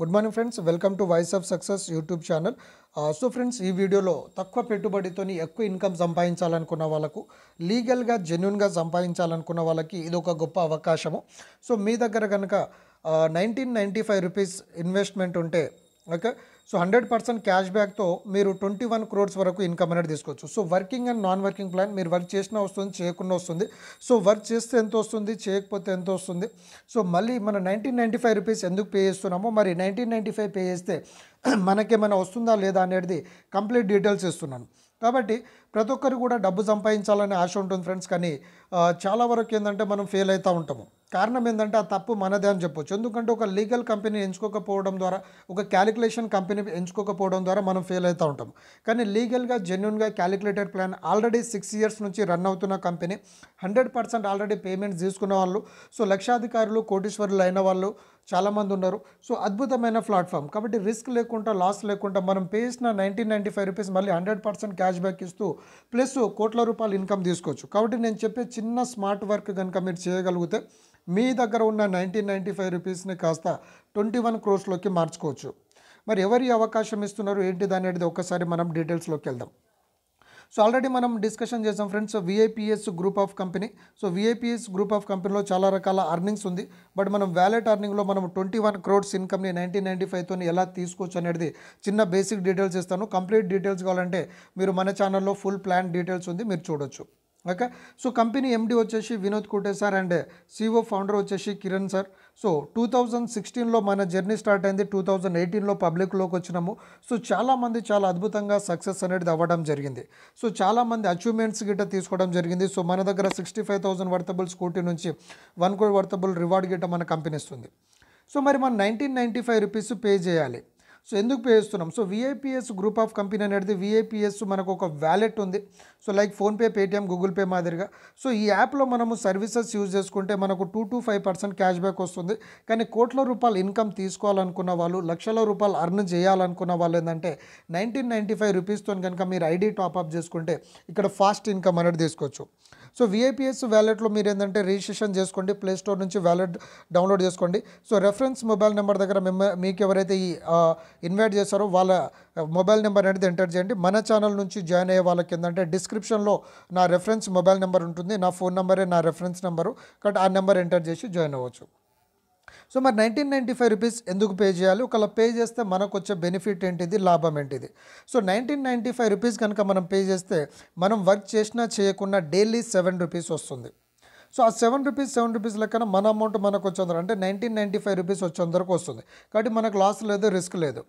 good morning friends welcome to voice of success YouTube channel so friends ఈ వీడియోలో తక్కువ పెట్టుబడితో ఎక్కువ ఇన్కమ్ సంపాదించాలనుకున్న వాళ్ళకు లీగల్గా జెన్యున్గా సంపాదించాలనుకున్న వాళ్ళకి ఇది ఒక గొప్ప అవకాశము సో మీ దగ్గర కనుక nineteen ninety five rupees investment ఉంటే okay so hundred percent cash బ్యాక్తో మీరు ట్వంటీ వన్ క్రోడ్స్ వరకు ఇన్కమ్ అనేది తీసుకోవచ్చు so working and non working plan మీరు వర్క్ చేసినా వస్తుంది చేయకుండా వస్తుంది సో వర్క్ చేస్తే ఎంత వస్తుంది చేయకపోతే ఎంత వస్తుంది సో మళ్ళీ మన నైన్టీన్ నైంటీ ఫైవ్ రూపీస్ ఎందుకు పే చేస్తున్నామో మరి నైన్టీన్ నైంటీ ఫైవ్ పే చేస్తే మనకేమైనా వస్తుందా లేదా అనేది కంప్లీట్ డీటెయిల్స్ ఇస్తున్నాను కాబట్టి ప్రతి ఒక్కరు కూడా డబ్బు సంపాదించాలనే ఆశ ఉంటుంది ఫ్రెండ్స్ కానీ చాలా వరకు ఏంటంటే మనం ఫెయిల్ అవుతూ ఉంటాము కారణం ఏంటంటే ఆ తప్పు మనదే అని చెప్పొచ్చు ఎందుకంటే ఒక లీగల్ కంపెనీ ఎంచుకోకపోవడం ద్వారా ఒక క్యాలిక్యులేషన్ కంపెనీ ఎంచుకోకపోవడం ద్వారా మనం ఫెయిల్ అవుతూ ఉంటాం కానీ లీగల్గా జెన్యున్గా calculated plan already six years నుంచి రన్ అవుతున్న company hundred percent already payments తీసుకున్న వాళ్ళు సో లక్షాధికారులు కోటీశ్వరులు అయిన వాళ్ళు చాలామంది ఉన్నారు సో అద్భుతమైన ప్లాట్ఫామ్ కాబట్టి రిస్క్ లేకుండా లాస్ లేకుండా మనం పే చేసిన నైన్టీన్ నైంటీ ఫైవ్ రూపీస్ మళ్ళీ హండ్రెడ్ పర్సెంట్ క్యాష్ బ్యాక్ ఇస్తూ ప్లస్ కోట్ల రూపాయలు ఇన్కమ్ తీసుకోవచ్చు కాబట్టి నేను చెప్పే చిన్న స్మార్ట్ వర్క్ కనుక మీరు చేయగలిగితే మీ దగ్గర ఉన్న నైన్టీన్ నైంటీ ఫైవ్ రూపీస్ని కాస్త ట్వంటీ వన్ క్రోర్స్లోకి మార్చుకోవచ్చు మరి ఎవరి అవకాశం ఇస్తున్నారు ఏంటిది అనేది ఒకసారి మనం డీటెయిల్స్లోకి వెళ్దాం సో ఆల్రెడీ మనం డిస్కషన్ చేసాం friends VIPS group of company so VIPS group of కంపెనీలో చాలా రకాల అర్నింగ్స్ ఉంది బట్ మనం వ్యాలెట్ అర్నింగ్లో మనం ట్వంటీ వన్ క్రోడ్స్ ఇన్కమ్ని నైన్టీన్ నైంటీ ఫైవ్తో ఎలా తీసుకోవచ్చు అనేది చిన్న బేసిక్ డీటెయిల్స్ ఇస్తాను కంప్లీట్ డీటెయిల్స్ కావాలంటే మీరు మన ఛానల్లో ఫుల్ ప్లాన్ డీటెయిల్స్ ఉంది మీరు చూడొచ్చు ఓకే సో కంపెనీ ఎండి వచ్చేసి Vinod Kute sir and co founder వచ్చేసి Kiran sir so two thousand సిక్స్టీన్లో మన జర్నీ స్టార్ట్ అయింది టూ థౌజండ్ ఎయిటీన్లో పబ్లిక్లోకి వచ్చినాము సో చాలామంది చాలా అద్భుతంగా సక్సెస్ అనేది అవ్వడం జరిగింది సో చాలామంది అచీవ్మెంట్స్ గిట్ట తీసుకోవడం జరిగింది సో మన దగ్గర sixty five thousand worthable scooty నుంచి వన్ కోడ్ వర్తబుల్ రివార్డ్ గిట్ట మన కంపెనీ ఇస్తుంది సో మరి మనం nineteen ninety five rupees pay చేయాలి సో ఎందుకు చేస్తున్నాం so VIPS group of company అనేది విఐపిఎస్ మనకు ఒక వ్యాలెట్ ఉంది so like PhonePe Paytm Google Pay మాదిరిగా సో ఈ యాప్లో మనము సర్వీసెస్ యూజ్ చేసుకుంటే మనకు two to five percent cash back వస్తుంది కానీ కోట్ల రూపాయలు ఇన్కమ్ తీసుకోవాలనుకున్న వాళ్ళు లక్షల రూపాయలు అర్న్ చేయాలనుకున్న వాళ్ళు ఏంటంటే నైన్టీన్ నైంటీ ఫైవ్ రూపీస్తో కనుక మీరు ఐడి టాప్అప్ చేసుకుంటే ఇక్కడ ఫాస్ట్ ఇన్కమ్ అనేది తీసుకోవచ్చు సో విఐపిఎస్ వ్యాలెట్లో మీరు ఏంటంటే రిజిస్ట్రేషన్ చేసుకోండి ప్లే స్టోర్ నుంచి వ్యాలెట్ డౌన్లోడ్ చేసుకోండి సో రెఫరెన్స్ మొబైల్ నెంబర్ దగ్గర మీకు ఎవరైతే ఈ ఇన్వైట్ చేస్తారో వాళ్ళ మొబైల్ నెంబర్ అనేది ఎంటర్ చేయండి మన ఛానల్ నుంచి జాయిన్ అయ్యే వాళ్ళకి ఏంటంటే డిస్క్రిప్షన్లో నా రెఫరెన్స్ మొబైల్ నెంబర్ ఉంటుంది నా ఫోన్ నెంబరే నా రెఫరెన్స్ నెంబరు కాబట్టి ఆ నెంబర్ ఎంటర్ చేసి జాయిన్ అవ్వచ్చు సో మరి నైన్టీన్ నైంటీ ఫైవ్ రూపీస్ ఎందుకు పే చేయాలి ఒకవేళ పే చేస్తే మనకు వచ్చే బెనిఫిట్ ఏంటిది లాభం ఏంటిది so nineteen ninety five rupees కనుక మనం పే చేస్తే మనం వర్క్ చేసినా చేయకుండా డైలీ సెవెన్ రూపీస్ వస్తుంది సో ఆ సెవెన్ రూపీస్ సెవెన్ రూపీస్ లెక్కన మన అమౌంట్ మనకు వచ్చేందరు అంటే నైన్టీన్ నైంటీ ఫైవ్ రూపీస్ వచ్చేందరకు వస్తుంది కాబట్టి మనకు లాస్ లేదు రిస్క్ లేదు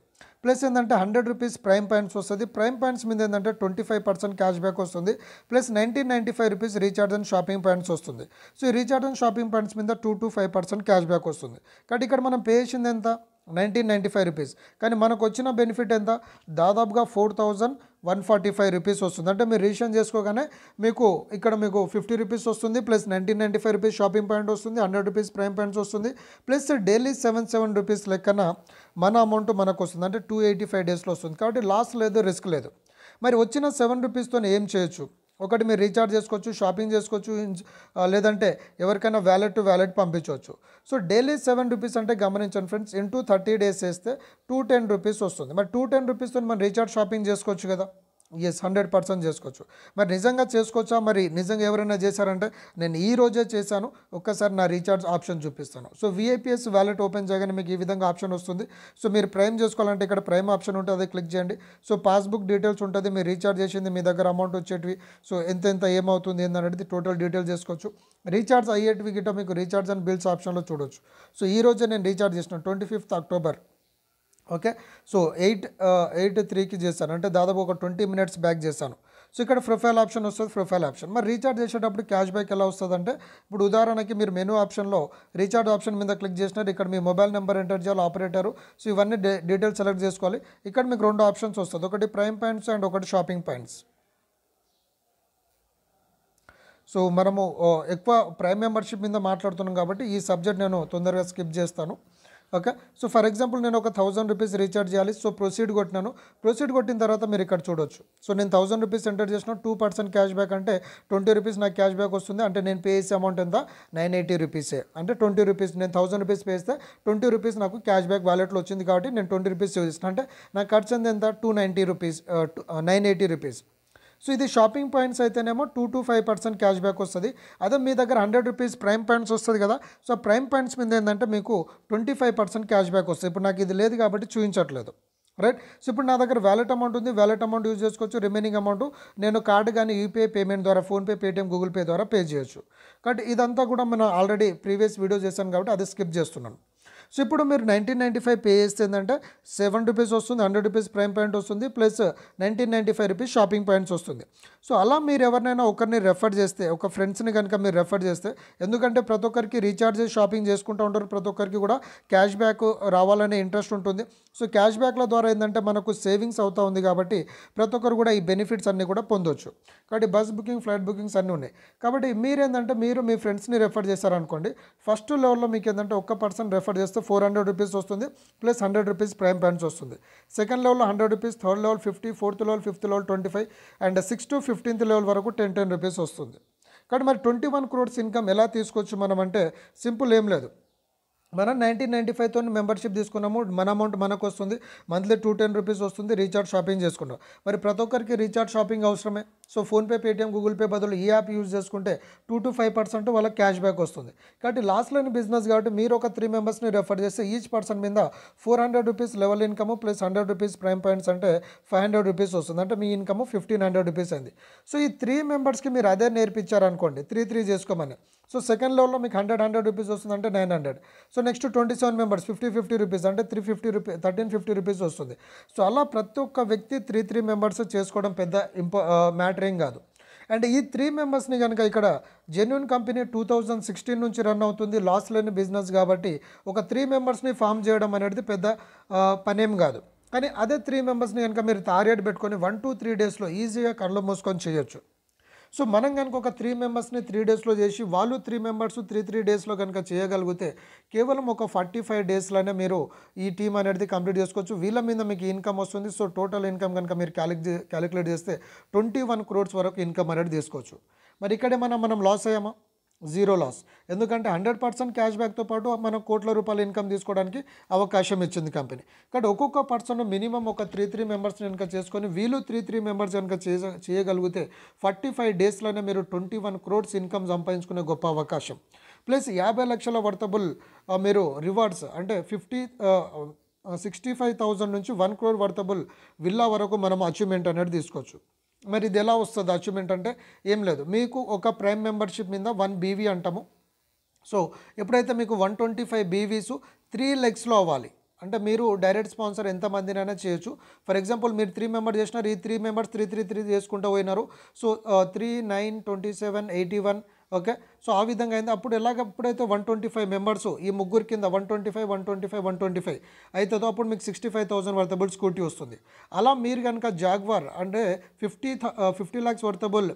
ప్లస్ ఏంటంటే హండ్రెడ్ రూపీస్ ప్రైమ్ పాయింట్స్ వస్తుంది ప్రైమ్ పాయింట్స్ మీద ఏంటంటే twenty five percent cash back వస్తుంది plus nineteen ninety five rupees recharge and shopping points వస్తుంది సో ఈ రీఛార్జ్ అండ్ షాపింగ్ పాయింట్స్ మీద two to five percent cash back వస్తుంది కాబట్టి ఇక్కడ మనం పే చేసింది ఎంత నైన్టీన్ నైంటీ ఫైవ్ రూపీస్ కానీ మనకు వచ్చిన బెనిఫిట్ ఎంత దాదాపుగా four thousand one forty five rupees వస్తుంది అంటే మీరు రిజిస్ట్రేషన్ చేసుకోగానే మీకు ఇక్కడ మీకు ఫిఫ్టీ రూపీస్ వస్తుంది plus nineteen ninety five rupees shopping point వస్తుంది హండ్రెడ్ రూపీస్ ప్రైమ్ పాయింట్స్ వస్తుంది plus daily seven seven rupees లెక్కన మన అమౌంట్ మనకు వస్తుంది అంటే టూ ఎయిటీ ఫైవ్ డేస్లో వస్తుంది కాబట్టి లాస్ లేదు రిస్క్ లేదు మరి వచ్చిన సెవెన్ రూపీస్తో ఏం చేయొచ్చు ఒకటి మీరు రీఛార్జ్ చేసుకోవచ్చు షాపింగ్ చేసుకోవచ్చు లేదంటే ఎవరికైనా వ్యాలెట్ టు వ్యాలెట్ పంపించవచ్చు సో డైలీ సెవెన్ రూపీస్ అంటే గమనించండి ఫ్రెండ్స్ ఇంటూ థర్టీ డేస్ వేస్తే టూ టెన్ రూపీస్ వస్తుంది మరి టూ టెన్ రూపీస్తో మనం రీఛార్జ్ షాపింగ్ చేసుకోవచ్చు కదా ఎస్ హండ్రెడ్ పర్సెంట్ చేసుకోవచ్చు మరి నిజంగా చేసుకోవచ్చా మరి నిజంగా ఎవరైనా చేశారంటే నేను ఈ రోజే చేశాను ఒక్కసారి నా రీఛార్జ్ ఆప్షన్ చూపిస్తాను సో విఐపిఎస్ వ్యాలెట్ ఓపెన్ చేయగానే మీకు ఈ విధంగా ఆప్షన్ వస్తుంది సో మీరు ప్రైమ్ చేసుకోవాలంటే ఇక్కడ ప్రైమ్ ఆప్షన్ ఉంటుంది అది క్లిక్ చేయండి సో పాస్బుక్ డీటెయిల్స్ ఉంటుంది మీరు రీఛార్జ్ చేసింది మీ దగ్గర అమౌంట్ వచ్చేటివి సో ఎంత ఎంత ఏమవుతుంది ఏంటనేది టోటల్ డీటెయిల్ చేసుకోవచ్చు రీఛార్జ్ అయ్యేటివి గిట్ట మీకు రీఛార్జ్ అండ్ బిల్స్ ఆప్షన్లో చూడొచ్చు సో ఈ రోజే నేను రీఛార్జ్ చేసినాను twenty fifth October okay so eight eight త్రీకి చేశాను అంటే దాదాపు ఒక ట్వంటీ మినిట్స్ బ్యాక్ చేశాను సో ఇక్కడ ప్రొఫైల్ ఆప్షన్ వస్తుంది ప్రొఫైల్ ఆప్షన్ మరి రీఛార్జ్ చేసేటప్పుడు క్యాష్ బ్యాక్ ఎలా వస్తుందంటే ఇప్పుడు ఉదాహరణకి మీరు మెనూ ఆప్షన్లో రీఛార్జ్ ఆప్షన్ మీద క్లిక్ చేసినారు ఇక్కడ మీ మొబైల్ నెంబర్ ఎంటర్ చేయాలి ఆపరేటరు సో ఇవన్నీ డీటెయిల్స్ సెలెక్ట్ చేసుకోవాలి ఇక్కడ మీకు రెండు ఆప్షన్స్ వస్తుంది ఒకటి ప్రైమ్ పాయింట్స్ అండ్ ఒకటి షాపింగ్ పాయింట్స్ సో మనము ఎక్కువ ప్రైమ్ మెంబర్షిప్ మీద మాట్లాడుతున్నాం కాబట్టి ఈ సబ్జెక్ట్ నేను తొందరగా స్కిప్ చేస్తాను ఓకే సో ఫర్ ఎగ్జాంపుల్ నేను ఒక థౌసండ్ రూపీస్ రీఛార్జ్ చేయాలి సో ప్రొసీడ్ కొట్టినాను ప్రొసీడ్ కొట్టిన తర్వాత మీరు ఇక్కడ చూడొచ్చు సో నేను థౌసండ్ రూపీస్ ఎంటర్ చేసిన టూ పర్సెంట్ క్యాష్ బ్యాక్ అంటే ట్వంటీ రూపీస్ నాకు క్యాష్ బ్యాక్ వస్తుంది అంటే నేను పే చేసే అమౌంట్ ఎంత నైన్ ఎయిటీ రూపీసే అంటే ట్వంటీ రూపీస్ నేను థౌసండ్ రూపీస్ పే చేస్తే ట్వంటీ రూపీస్ నాకు క్యాష్ బ్యాక్ వాలెట్లో వచ్చింది కాబట్టి నేను ట్వంటీ రూపీస్ సేవ్ అంటే నాకు ఖర్చు ఎంత two ninety rupees nine eighty rupees so ఇది షాపింగ్ పాయింట్స్ అయితేనేమో two to five percent cash back వస్తుంది అదే మీ దగ్గర హండ్రెడ్ రూపీస్ ప్రైమ్ పాయింట్స్ వస్తుంది కదా సో ప్రైమ్ పాయింట్స్ మీద ఏంటంటే మీకు twenty five percent cash back వస్తుంది ఇప్పుడు నాకు ఇది లేదు కాబట్టి చూపించట్లేదు రైట్ సో ఇప్పుడు నా దగ్గర వ్యాలెట్ అమౌంట్ ఉంది వ్యాలెట్ అమౌంట్ యూజ్ చేసుకోవచ్చు రిమైనింగ్ అమౌంట్ నేను కార్డు కానీ యూపీఐ పేమెంట్ ద్వారా ఫోన్పే పేటిఎం గూగుల్ పే ద్వారా పే చేయొచ్చు కాబట్టి ఇదంతా కూడా మనం ఆల్రెడీ ప్రీవియస్ వీడియో చేశాను కాబట్టి అది స్కిప్ చేస్తున్నాను సో ఇప్పుడు మీరు నైన్టీన్ నైంటీ ఫైవ్ పే చేస్తే ఏంటంటే సెవెన్ రూపీస్ వస్తుంది హండ్రెడ్ రూపీస్ ప్రైమ్ పాయింట్ వస్తుంది plus nineteen ninety five rupees shopping points వస్తుంది సో అలా మీరు ఎవరినైనా ఒకరిని రెఫర్ చేస్తే ఒక ఫ్రెండ్స్ని కనుక మీరు రెఫర్ చేస్తే ఎందుకంటే ప్రతి ఒక్కరికి రీఛార్జ్ షాపింగ్ చేసుకుంటూ ఉంటారు ప్రతి ఒక్కరికి కూడా క్యాష్ బ్యాక్ రావాలనే ఇంట్రెస్ట్ ఉంటుంది సో క్యాష్ బ్యాక్ల ద్వారా ఏంటంటే మనకు సేవింగ్స్ అవుతూ ఉంది కాబట్టి ప్రతి ఒక్కరు కూడా ఈ బెనిఫిట్స్ అన్నీ కూడా పొందొచ్చు కాబట్టి బస్ బుకింగ్ ఫ్లైట్ బుకింగ్స్ అన్నీ ఉన్నాయి కాబట్టి మీరు ఏంటంటే మీరు మీ ఫ్రెండ్స్ని రెఫర్ చేశారనుకోండి ఫస్ట్ లెవెల్లో మీకు ఏంటంటే ఒక్క పర్సన్ రెఫర్ చేస్తే ఫోర్ హండ్రెడ్ రూపీస్ వస్తుంది plus hundred rupees prime points వస్తుంది సెకండ్ లెవెల్లో hundred rupees third level fifty fourth level fifth level twenty five and six to fifteenth level వరకు టెన్ టెన్ రూపీస్ వస్తుంది కానీ మరి ట్వంటీ వన్ క్రోడ్స్ ఇన్కమ్ ఎలా తీసుకోవచ్చు మనం అంటే సింపుల్ ఏం లేదు మనం నైన్టీన్ నైంటీ ఫైవ్తో మెంబర్షిప్ తీసుకున్నాము మన అమౌంట్ మనకు వస్తుంది మంత్లీ టూ టెన్ రూపీస్ వస్తుంది రీఛార్జ్ షాపింగ్ చేసుకుంటాం మరి ప్రతి ఒక్కరికి రీఛార్జ్ షాపింగ్ అవసరమే so PhonePe Paytm Google Pay బదులు ఈ యాప్ యూజ్ చేసుకుంటే టూ టు ఫైవ్ పర్సెంట్ వాళ్ళకి క్యాష్ బ్యాక్ వస్తుంది కాబట్టి లాస్ట్ లైన్ బిజినెస్ కాబట్టి మీరు ఒక త్రీ మెంబర్స్ని రెఫర్ చేస్తే ఈచ్ పర్సన్ మీద four hundred rupees level income plus hundred rupees prime points అంటే ఫైవ్ హండ్రెడ్ రూపీస్ వస్తుంది అంటే మీ ఇన్కమ్ ఫిఫ్టీన్ హండ్రెడ్ రూపీస్ అయింది సో ఈ త్రీ మెంబర్స్కి మీరు అదే నేర్పించారనుకోండి త్రీ త్రీ చేసుకోమని సో సెకండ్ లెవెల్లో మీకు హండ్రెడ్ హండ్రెడ్ రూపీస్ వస్తుంది అంటే nine hundred so next twenty seven members fifty fifty rupees అంటే three fifty rupee thirteen fifty rupees వస్తుంది సో అలా ప్రతి ఒక్క వ్యక్తి త్రీ త్రీ మెంబర్స్ చేసుకోవడం పెద్ద ఇంపా మ్యాటర్ ఏం కాదు అండ్ ఈ త్రీ మెంబర్స్ని కనుక ఇక్కడ genuine company two thousand sixteen నుంచి రన్ అవుతుంది లాస్ లేని బిజినెస్ కాబట్టి ఒక త్రీ మెంబర్స్ని ఫామ్ చేయడం అనేది పెద్ద పనేం కాదు కానీ అదే త్రీ మెంబర్స్ని కనుక మీరు తారేట్ పెట్టుకొని వన్ టూ త్రీ డేస్లో ఈజీగా కళ్ళు మూసుకొని చేయొచ్చు సో మనం కనుక ఒక త్రీ మెంబర్స్ని త్రీ డేస్లో చేసి వాళ్ళు త్రీ మెంబర్స్ త్రీ త్రీ డేస్లో కనుక చేయగలిగితే కేవలం ఒక ఫార్టీ ఫైవ్ డేస్లోనే మీరు ఈ టీం అనేది కంప్లీట్ చేసుకోవచ్చు వీళ్ళ మీద మీకు ఇన్కమ్ వస్తుంది సో టోటల్ ఇన్కమ్ కనుక మీరు క్యాలిక్యులేట్ చేస్తే ట్వంటీ వన్ క్రోడ్స్ వరకు ఇన్కమ్ అనేది తీసుకోవచ్చు మరి ఇక్కడే మనం మనం లాస్ అయ్యామా జీరో లాస్ ఎందుకంటే హండ్రెడ్ పర్సెంట్ క్యాష్ బ్యాక్తో పాటు మనం కోట్ల రూపాయల ఇన్కమ్ తీసుకోవడానికి అవకాశం ఇచ్చింది కంపెనీ కాబట్టి ఒక్కొక్క పర్సన్ మినిమం ఒక త్రీ త్రీ మెంబర్స్ కనుక చేసుకొని వీళ్ళు త్రీ త్రీ మెంబర్స్ కనుక చేయగలిగితే ఫార్టీ ఫైవ్ డేస్లోనే మీరు ట్వంటీ వన్ క్రోడ్స్ ఇన్కమ్ సంపాదించుకునే గొప్ప అవకాశం ప్లస్ యాభై లక్షల వర్తబుల్ మీరు రివార్డ్స్ అంటే ఫిఫ్టీ సిక్స్టీ ఫైవ్ థౌజండ్ నుంచి వన్ క్రోర్ వర్తబుల్ విల్లా వరకు మనం అచీవ్మెంట్ అనేది తీసుకోవచ్చు మరి ఇది ఎలా వస్తుంది అచీవ్మెంట్ అంటే ఏం లేదు మీకు ఒక ప్రైమ్ మెంబర్షిప్ మీద వన్ బీవీ అంటాము సో ఎప్పుడైతే మీకు one twenty five BVs three లెగ్స్లో అవ్వాలి అంటే మీరు డైరెక్ట్ స్పాన్సర్ ఎంతమందినైనా చేయొచ్చు ఫర్ ఎగ్జాంపుల్ మీరు త్రీ మెంబర్ చేసినారు ఈ three members three three three చేసుకుంటూ పోయినారు so three nine twenty seven eighty one okay so ఆ విధంగా అయింది అప్పుడు ఎలాగప్పుడైతే వన్ ట్వంటీ ఫైవ్ మెంబర్స్ ఈ ముగ్గురు కింద one twenty five one twenty five one twenty five అవుతుందో అప్పుడు మీకు sixty five thousand worthable scooty వస్తుంది అలా మీరు కనుక జాగ్వార్ అంటే fifty fifty lakhs worthable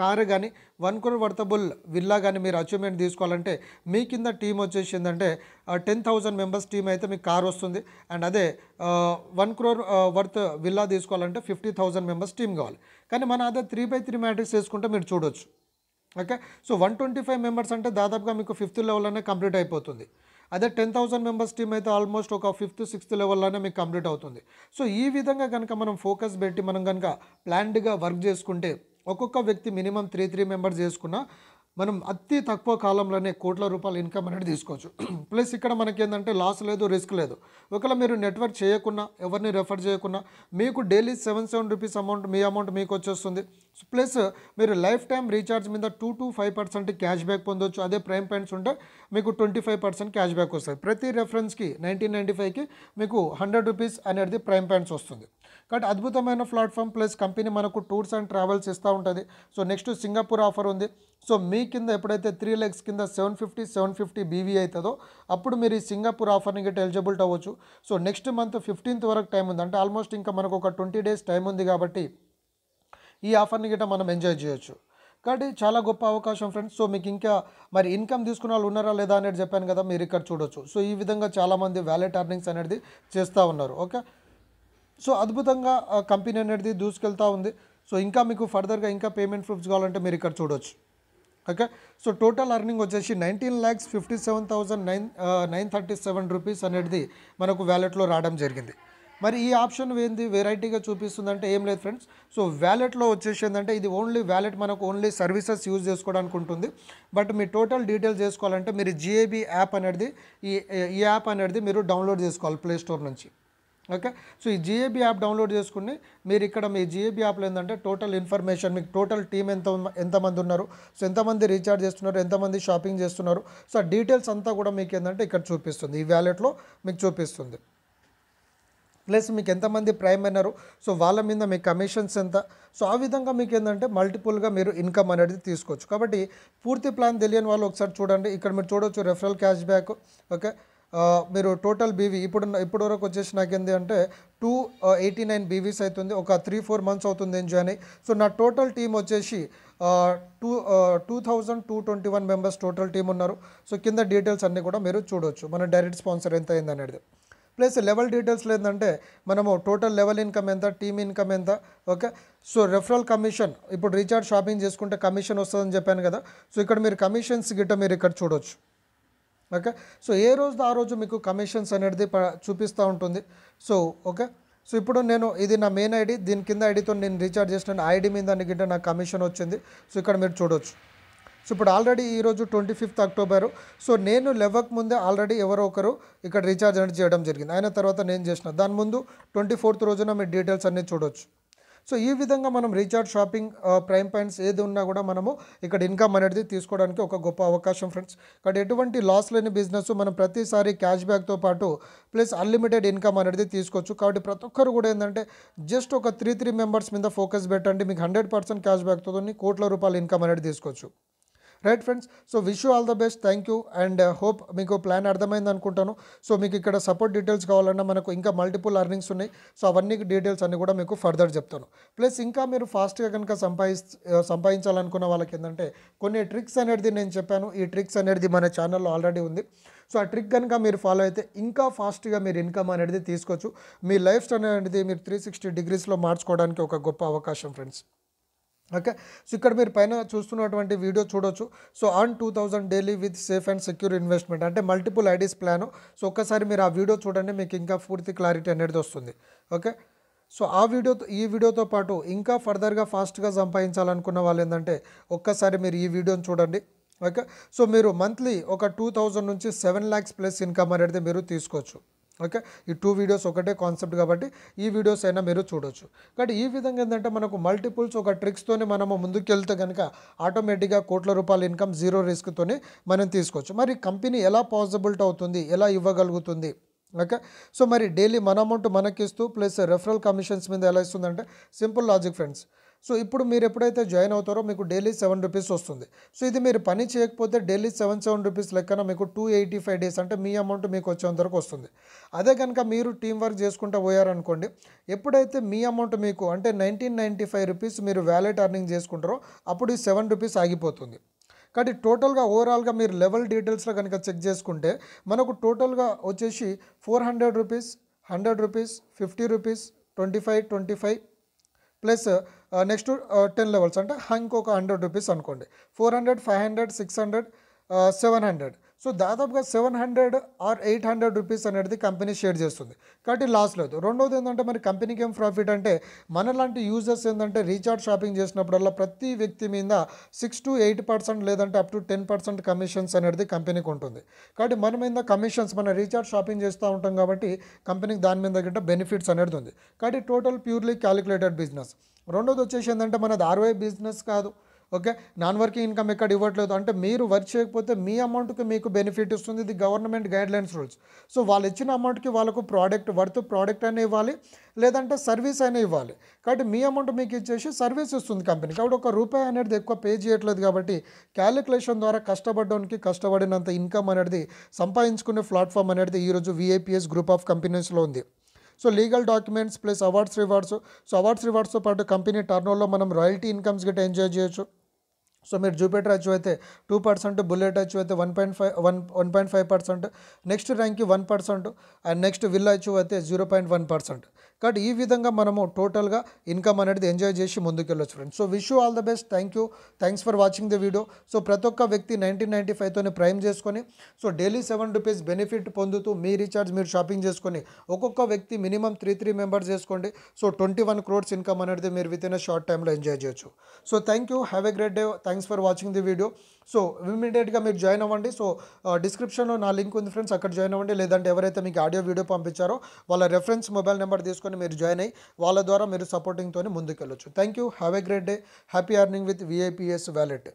car కానీ వన్ క్రోర్ వర్తబుల్ విల్లా కానీ మీరు అచీవ్మెంట్ తీసుకోవాలంటే మీ కింద టీం ఏంటంటే టెన్ థౌజండ్ మెంబర్స్ టీం అయితే మీకు కార్ వస్తుంది అండ్ అదే వన్ క్రోర్ వర్త్ విల్లా తీసుకోవాలంటే ఫిఫ్టీ థౌజండ్ మెంబర్స్ టీం కావాలి కానీ మన అదే త్రీ బై త్రీ మ్యాట్రిక్స్ వేసుకుంటే మీరు చూడొచ్చు okay so one twenty five members అంటే దాదాపుగా మీకు ఫిఫ్త్ లెవెల్లోనే కంప్లీట్ అయిపోతుంది అదే టెన్ థౌసండ్ మెంబర్స్ టీమ్ అయితే ఆల్మోస్ట్ ఒక ఫిఫ్త్ సిక్స్త్ లెవెల్లోనే మీకు కంప్లీట్ అవుతుంది సో ఈ విధంగా కనుక మనం ఫోకస్ పెట్టి మనం కనుక ప్లాన్డ్గా వర్క్ చేసుకుంటే ఒక్కొక్క వ్యక్తి మినిమం త్రీ త్రీ మెంబర్స్ చేసుకున్నా మనం అతి తక్కువ కాలంలోనే కోట్ల రూపాయల ఇన్కమ్ అనేది తీసుకోవచ్చు ప్లస్ ఇక్కడ మనకి ఏంటంటే లాస్ లేదు రిస్క్ లేదు ఒకవేళ మీరు నెట్వర్క్ చేయకుండా ఎవరిని రెఫర్ చేయకుండా మీకు daily seven seven rupees amount మీ అమౌంట్ మీకు వచ్చేస్తుంది ప్లస్ uh, మీరు లైఫ్ టైం రీఛార్జ్ మీద two to five percent cash back పొందొచ్చు అదే ప్రైమ్ పాయింట్స్ ఉంటే మీకు twenty five percent cash back వస్తుంది ప్రతి రెఫరెన్స్కి నైన్టీన్ నైంటీ ఫైవ్కి మీకు హండ్రెడ్ రూపీస్ అనేది ప్రైమ్ పాయింట్స్ వస్తుంది కాబట్టి అద్భుతమైన ప్లాట్ఫామ్ ప్లస్ కంపెనీ మనకు టూర్స్ అండ్ ట్రావెల్స్ ఇస్తూ ఉంటుంది సో నెక్స్ట్ సింగపూర్ ఆఫర్ ఉంది సో మీ కింద ఎప్పుడైతే త్రీ ల్యాక్స్ కింద seven fifty seven fifty BV అవుతుందో అప్పుడు మీరు ఈ సింగపూర్ ఆఫర్ని గిట్ ఎలిజిబుల్ అవ్వచ్చు సో నెక్స్ట్ మంత్ ఫిఫ్టీన్త్ వరకు టైం ఉంది అంటే ఆల్మోస్ట్ ఇంకా మనకు ఒక ట్వంటీ డేస్ టైం ఉంది కాబట్టి ఈ ఆఫర్ని గిట్ట మనం ఎంజాయ్ చేయొచ్చు కాబట్టి చాలా గొప్ప అవకాశం ఫ్రెండ్స్ సో మీకు ఇంకా మరి ఇన్కమ్ తీసుకున్న వాళ్ళు ఉన్నారా లేదా అనేది చెప్పాను కదా మీరు ఇక్కడ చూడొచ్చు సో ఈ విధంగా చాలామంది వ్యాలెట్ అర్నింగ్స్ అనేది చేస్తూ ఉన్నారు ఓకే సో అద్భుతంగా కంపెనీ అనేది దూసుకెళ్తూ ఉంది సో ఇంకా మీకు ఫర్దర్గా ఇంకా పేమెంట్ ప్రూఫ్స్ కావాలంటే మీరు ఇక్కడ చూడొచ్చు ఓకే సో టోటల్ అర్నింగ్ వచ్చేసి nineteen lakhs fifty seven thousand nine nine thirty seven rupees అనేది మనకు వ్యాలెట్లో రావడం జరిగింది మరి ఈ ఆప్షన్ ఏంది వెరైటీగా చూపిస్తుంది అంటే ఏం లేదు ఫ్రెండ్స్ సో వ్యాలెట్లో వచ్చేసి ఏంటంటే ఇది ఓన్లీ వ్యాలెట్ మనకు ఓన్లీ సర్వీసెస్ యూజ్ చేసుకోవడానికి ఉంటుంది బట్ మీ టోటల్ డీటెయిల్స్ చేసుకోవాలంటే మీరు జిఏబి యాప్ అనేది ఈ ఈ యాప్ అనేది మీరు డౌన్లోడ్ చేసుకోవాలి ప్లే స్టోర్ నుంచి ఓకే సో ఈ జిఏబి యాప్ డౌన్లోడ్ చేసుకుని మీరు ఇక్కడ మీ జిఏబి యాప్లో ఏంటంటే టోటల్ ఇన్ఫర్మేషన్ మీకు టోటల్ టీం ఎంత ఎంతమంది ఉన్నారు సో ఎంతమంది రీఛార్జ్ చేస్తున్నారు ఎంతమంది షాపింగ్ చేస్తున్నారు సో డీటెయిల్స్ అంతా కూడా మీకు ఏంటంటే ఇక్కడ చూపిస్తుంది ఈ వ్యాలెట్లో మీకు చూపిస్తుంది ప్లస్ మీకు ఎంతమంది ప్రైమ్ అయినారు సో వాళ్ళ మీద మీ కమిషన్స్ ఎంత సో ఆ విధంగా మీకు ఏంటంటే మల్టిపుల్గా మీరు ఇన్కమ్ అనేది తీసుకోవచ్చు కాబట్టి పూర్తి ప్లాన్ తెలియని వాళ్ళు ఒకసారి చూడండి ఇక్కడ మీరు చూడవచ్చు రెఫరల్ క్యాష్ బ్యాక్ ఓకే మీరు టోటల్ బీవీ ఇప్పుడు ఇప్పటి వరకు వచ్చేసి ఏంటి అంటే టూ ఎయిటీ నైన్ బీవీస్ అవుతుంది ఒక త్రీ ఫోర్ మంత్స్ అవుతుంది ఏం జాయిన్ సో నా టోటల్ టీం వచ్చేసి two two thousand two twenty one members total team ఉన్నారు సో కింద డీటెయిల్స్ అన్నీ కూడా మీరు చూడొచ్చు మన డైరెక్ట్ స్పాన్సర్ ఎంత అయింది అనేది ప్లస్ లెవెల్ డీటెయిల్స్ లేదంటే మనము టోటల్ లెవెల్ ఇన్కమ్ ఎంత టీమ్ ఇన్కమ్ ఎంత ఓకే సో రెఫరల్ కమిషన్ ఇప్పుడు రీఛార్జ్ షాపింగ్ చేసుకుంటే కమిషన్ వస్తుందని చెప్పాను కదా సో ఇక్కడ మీరు కమిషన్స్ గిట్ట మీరు ఇక్కడ చూడొచ్చు ఓకే సో ఏ రోజు ఆ రోజు మీకు కమిషన్స్ అనేది చూపిస్తూ ఉంటుంది సో ఓకే సో ఇప్పుడు నేను ఇది నా మెయిన్ ఐడి దీని కింద ఐడితో నేను రీఛార్జ్ చేసిన ఐడి మీద గిట్ట నాకు కమిషన్ వచ్చింది సో ఇక్కడ మీరు చూడొచ్చు సో ఇప్పుడు ఆల్రెడీ ఈరోజు ట్వంటీ ఫిఫ్త్ అక్టోబర్ సో నేను లెవక్ ముందే ఆల్రెడీ ఎవరో ఒకరు ఇక్కడ రీఛార్జ్ అనేది చేయడం జరిగింది అయిన తర్వాత నేను చేసిన దాని ముందు ట్వంటీ ఫోర్త్ రోజున మీ డీటెయిల్స్ అన్నీ చూడొచ్చు సో ఈ విధంగా మనం రీఛార్జ్ షాపింగ్ ప్రైమ్ పాయింట్స్ ఏది ఉన్నా కూడా మనము ఇక్కడ ఇన్కమ్ అనేది తీసుకోవడానికి ఒక గొప్ప అవకాశం ఫ్రెండ్స్ ఇక్కడ ఎటువంటి లాస్ లేని బిజినెస్ మనం ప్రతిసారి క్యాష్ బ్యాక్తో పాటు ప్లస్ అన్లిమిటెడ్ ఇన్కమ్ అనేది తీసుకోవచ్చు కాబట్టి ప్రతి ఒక్కరు కూడా ఏంటంటే జస్ట్ ఒక త్రీ త్రీ మెంబర్స్ మీద ఫోకస్ పెట్టండి మీకు హండ్రెడ్ పర్సెంట్ క్యాష్ బ్యాక్తో కోట్ల రూపాయల ఇన్కమ్ అనేది తీసుకోవచ్చు right friends so wish you all the best thank you and hope మీకు ప్లాన్ అర్థమైంది అనుకుంటాను సో మీకు ఇక్కడ సపోర్ట్ డీటెయిల్స్ కావాలన్నా మనకు ఇంకా మల్టిపుల్ అర్నింగ్స్ ఉన్నాయి సో అవన్నీ డీటెయిల్స్ అన్నీ కూడా మీకు ఫర్దర్ చెప్తాను ప్లస్ ఇంకా మీరు ఫాస్ట్గా కనుక సంపాది సంపాదించాలనుకున్న వాళ్ళకి ఏంటంటే కొన్ని ట్రిక్స్ అనేది నేను చెప్పాను ఈ ట్రిక్స్ అనేది మన ఛానల్లో ఆల్రెడీ ఉంది సో ఆ ట్రిక్ కనుక మీరు ఫాలో అయితే ఇంకా ఫాస్ట్గా మీరు ఇన్కమ్ అనేది తీసుకోవచ్చు మీ లైఫ్ స్టైల్ అనేది మీరు త్రీ సిక్స్టీ డిగ్రీస్లో మార్చుకోవడానికి ఒక గొప్ప అవకాశం ఫ్రెండ్స్ ఓకే సో ఇక్కడ మీరు పైన చూస్తున్నటువంటి వీడియో చూడొచ్చు so on two thousand daily with safe and secure investment అంటే మల్టిపుల్ ఐడీస్ ప్లాన్ సో ఒక్కసారి మీరు ఆ వీడియో చూడండి మీకు ఇంకా పూర్తి క్లారిటీ అనేది వస్తుంది ఓకే సో ఆ వీడియోతో ఈ వీడియోతో పాటు ఇంకా ఫర్దర్గా ఫాస్ట్గా సంపాదించాలనుకున్న వాళ్ళు ఏంటంటే ఒక్కసారి మీరు ఈ వీడియోని చూడండి ఓకే సో మీరు మంత్లీ ఒక టూ థౌజండ్ నుంచి సెవెన్ ల్యాక్స్ ప్లస్ ఇన్కమ్ అనేది మీరు తీసుకోవచ్చు ఓకే ఈ టూ వీడియోస్ ఒకటే కాన్సెప్ట్ కాబట్టి ఈ వీడియోస్ అయినా మీరు చూడొచ్చు కాబట్టి ఈ విధంగా ఏంటంటే మనకు మల్టిపుల్స్ ఒక ట్రిక్స్తోనే మనము ముందుకు వెళ్తే కనుక ఆటోమేటిక్గా కోట్ల రూపాయల ఇన్కమ్ జీరో రిస్క్తోనే మనం తీసుకోవచ్చు మరి కంపెనీ ఎలా పాసిబుల్ట్ అవుతుంది ఎలా ఇవ్వగలుగుతుంది ఓకే సో మరి డైలీ మన అమౌంట్ మనకిస్తూ ప్లస్ రెఫరల్ కమిషన్స్ మీద ఎలా ఇస్తుందంటే సింపుల్ లాజిక్ ఫ్రెండ్స్ సో ఇప్పుడు మీరు ఎప్పుడైతే జాయిన్ అవుతారో మీకు డైలీ సెవెన్ రూపీస్ వస్తుంది సో ఇది మీరు పని చేయకపోతే డైలీ సెవెన్ సెవెన్ రూపీస్ లెక్కన మీకు టూ ఎయిటీ ఫైవ్ డేస్ అంటే మీ అమౌంట్ మీకు వచ్చేంత వరకు వస్తుంది అదే కనుక మీరు టీం వర్క్ చేసుకుంటూ పోయారనుకోండి ఎప్పుడైతే మీ అమౌంట్ మీకు అంటే నైన్టీన్ నైంటీ ఫైవ్ రూపీస్ మీరు వ్యాలెట్ అర్నింగ్ చేసుకుంటారో అప్పుడు ఈ సెవెన్ రూపీస్ ఆగిపోతుంది కాబట్టి టోటల్గా ఓవరాల్గా మీరు లెవెల్ డీటెయిల్స్లో కనుక చెక్ చేసుకుంటే మనకు టోటల్గా వచ్చేసి four hundred rupees hundred rupees fifty rupees twenty five twenty five plus next ten levels అంటే ఇంకొక హండ్రెడ్ రూపీస్ అనుకోండి four hundred five hundred six hundred seven hundred so దాదాపుగా seven hundred or eight hundred rupees అనేది company share చేస్తుంది కాబట్టి loss లేదు రెండోది ఏంటంటే మరి కంపెనీకి ఏం ప్రాఫిట్ అంటే మనలాంటి యూజర్స్ ఏంటంటే రీఛార్జ్ షాపింగ్ చేసినప్పుడల్లా ప్రతి వ్యక్తి మీద సిక్స్ టు ఎయిట్ పర్సెంట్ లేదంటే up to ten percent commissions అనేది కంపెనీకి ఉంటుంది కాబట్టి మన మీద కమిషన్స్ మన రీఛార్జ్ షాపింగ్ చేస్తూ ఉంటాం కాబట్టి కంపెనీకి దాని మీద గిట్ట బెనిఫిట్స్ అనేది ఉంది కాబట్టి టోటల్ ప్యూర్లీ క్యాలిక్యులేటెడ్ బిజినెస్ రెండోది వచ్చేసి ఏంటంటే మనది ఆర్వై బిజినెస్ కాదు ఓకే నాన్ వర్కింగ్ ఇన్కమ్ ఎక్కడ ఇవ్వట్లేదు అంటే మీరు వర్క్ చేయకపోతే మీ అమౌంట్కి మీకు బెనిఫిట్ ఇస్తుంది ఇది గవర్నమెంట్ గైడ్లైన్స్ రూల్స్ సో వాళ్ళు ఇచ్చిన అమౌంట్కి వాళ్ళకు ప్రోడక్ట్ వర్త్ ప్రోడక్ట్ అయినా ఇవ్వాలి లేదంటే సర్వీస్ అయినా ఇవ్వాలి కాబట్టి మీ అమౌంట్ మీకు ఇచ్చేసి సర్వీస్ ఇస్తుంది కంపెనీ కాబట్టి ఒక రూపాయి అనేది ఎక్కువ పే చేయట్లేదు కాబట్టి క్యాలిక్యులేషన్ ద్వారా కష్టపడడానికి కష్టపడినంత ఇన్కమ్ అనేది సంపాదించుకునే ప్లాట్ఫామ్ అనేది ఈరోజు విఐపిఎస్ గ్రూప్ ఆఫ్ కంపెనీస్లో ఉంది so legal documents plus awards rewards so awards రివార్డ్స్తో పాటు కంపెనీ టర్నోవర్లో మనం రాయల్టీ ఇన్కమ్స్ గిట్ట ఎంజాయ్ చేయొచ్చు సో మీరు జూపిటర్ అచీవ్ అయితే టూ పర్సెంట్ బుల్లెట్ అచీవ్ అయితే one point five one one point five percent next ర్యాంక్కి one percent and next will achieve అయితే జీరో పాయింట్ వన్ పర్సెంట్ కాబట్టి ఈ విధంగా మనము టోటల్గా ఇన్కమ్ అనేది ఎంజాయ్ చేసి ముందుకు వెళ్ళొచ్చు friends so wish you all the best thank you thanks for watching the video so ప్రతి ఒక్క వ్యక్తి నైన్టీన్ నైంటీ ఫైవ్తోనే ప్రైమ్ చేసుకొని so daily seven rupees benefit పొందుతూ మీ రీఛార్జ్ మీరు షాపింగ్ చేసుకొని ఒక్కొక్క వ్యక్తి మినిమం త్రీ త్రీ మెంబర్స్ చేసుకోండి so twenty one crores income అనేది మీరు విత్ ఇన్ షార్ట్ టైంలో ఎంజాయ్ చేయొచ్చు so thank you have a great day thanks for watching the video so ఇమీడియట్గా మీరు జాయిన్ అవ్వండి సో డిస్క్రిప్షన్లో నా లింక్ ఉంది ఫ్రెండ్స్ అక్కడ జాయిన్ అవ్వండి లేదంటే ఎవరైతే మీకు ఆడియో వీడియో పంపించారో వాళ్ళ రెఫరెన్స్ మొబైల్ నెంబర్ తీసుకొని కానీ మీరు జాయిన్ అయ్యి వాళ్ళ ద్వారా మీరు సపోర్టింగ్తో ముందుకెళ్ళొచ్చు thank you have a great day happy earning with VIPS wallet